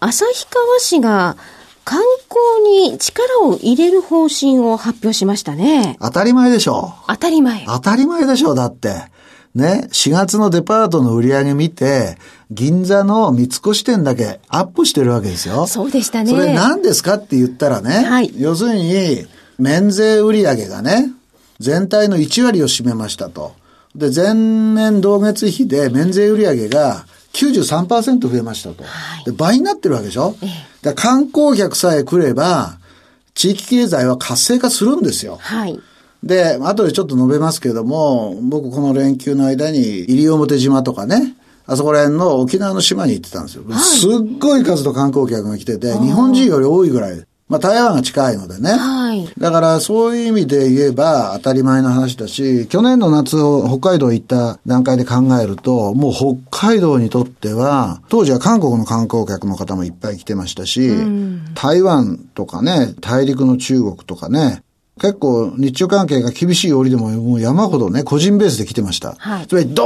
旭川市が観光に力を入れる方針を発表しましたね。当たり前でしょう。当たり前。当たり前でしょう、だって。ね、4月のデパートの売り上げ見て、銀座の三越店だけアップしてるわけですよ。そうでしたね。それ何ですかって言ったらね、はい、要するに、免税売り上げがね、全体の1割を占めましたと。で、前年同月比で免税売り上げが93%増えましたと。はい、で倍になってるわけでしょ、ええ、観光客さえ来れば、地域経済は活性化するんですよ。はい。で、後でちょっと述べますけども、僕この連休の間に、西表島とかね、あそこら辺の沖縄の島に行ってたんですよ。すっごい数の観光客が来てて、日本人より多いぐらい。まあ、台湾が近いのでね。はい。だから、そういう意味で言えば当たり前の話だし、去年の夏を北海道行った段階で考えると、もう北海道にとっては、当時は韓国の観光客の方もいっぱい来てましたし、うん、台湾とかね、大陸の中国とかね、結構日中関係が厳しい折でももう山ほどね、個人ベースで来てました。はい。つまりド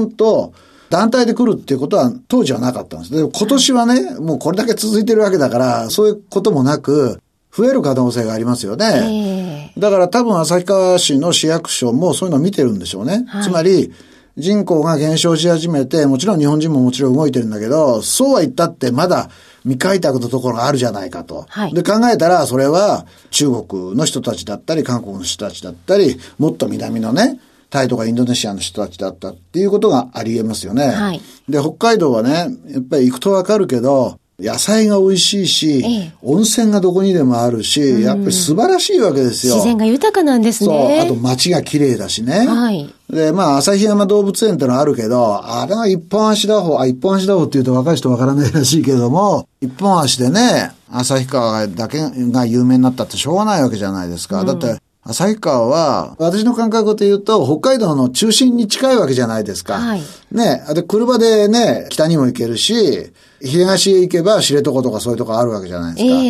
ーンと、団体で来るっていうことは当時はなかったんです。でも今年はね、もうこれだけ続いてるわけだから、そういうこともなく、増える可能性がありますよね。えー、だから多分旭川市の市役所もそういうのを見てるんでしょうね。はい、つまり、人口が減少し始めて、もちろん日本人ももちろん動いてるんだけど、そうは言ったってまだ未開拓のところがあるじゃないかと。はい、で、考えたら、それは中国の人たちだったり、韓国の人たちだったり、もっと南のね、タイとかインドネシアの人たちだったっていうことがあり得ますよね。はい、で、北海道はね、やっぱり行くとわかるけど、野菜が美味しいし、ええ、温泉がどこにでもあるし、やっぱり素晴らしいわけですよ。自然が豊かなんですね。そう。あと街が綺麗だしね。はい。で、まあ、旭山動物園ってのはあるけど、あれは一本足打法、あ、一本足打法って言うと若い人わからないらしいけども、一本足でね、旭川だけが有名になったってしょうがないわけじゃないですか。うん、だって、旭川は、私の感覚で言うと、北海道の中心に近いわけじゃないですか。はい。ね、で、車でね、北にも行けるし、東へ行けば知床とかそういうとこあるわけじゃないですか。え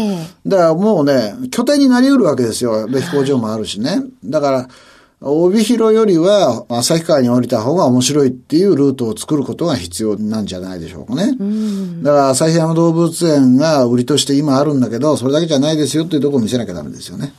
ー、だからもうね、拠点になり得るわけですよ。飛行場もあるしね。だから、帯広よりは旭川に降りた方が面白いっていうルートを作ることが必要なんじゃないでしょうかね。うん、だから旭山動物園が売りとして今あるんだけど、それだけじゃないですよっていうところを見せなきゃダメですよね。